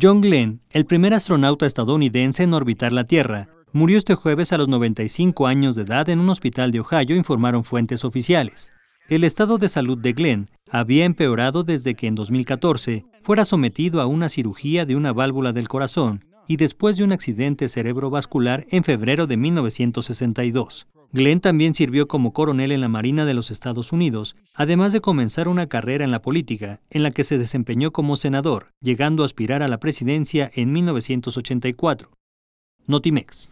John Glenn, el primer astronauta estadounidense en orbitar la Tierra, murió este jueves a los 95 años de edad en un hospital de Ohio, informaron fuentes oficiales. El estado de salud de Glenn había empeorado desde que en 2014 fuera sometido a una cirugía de una válvula del corazón y después de un accidente cerebrovascular en febrero de 1962. Glenn también sirvió como coronel en la Marina de los Estados Unidos, además de comenzar una carrera en la política, en la que se desempeñó como senador, llegando a aspirar a la presidencia en 1984. Notimex.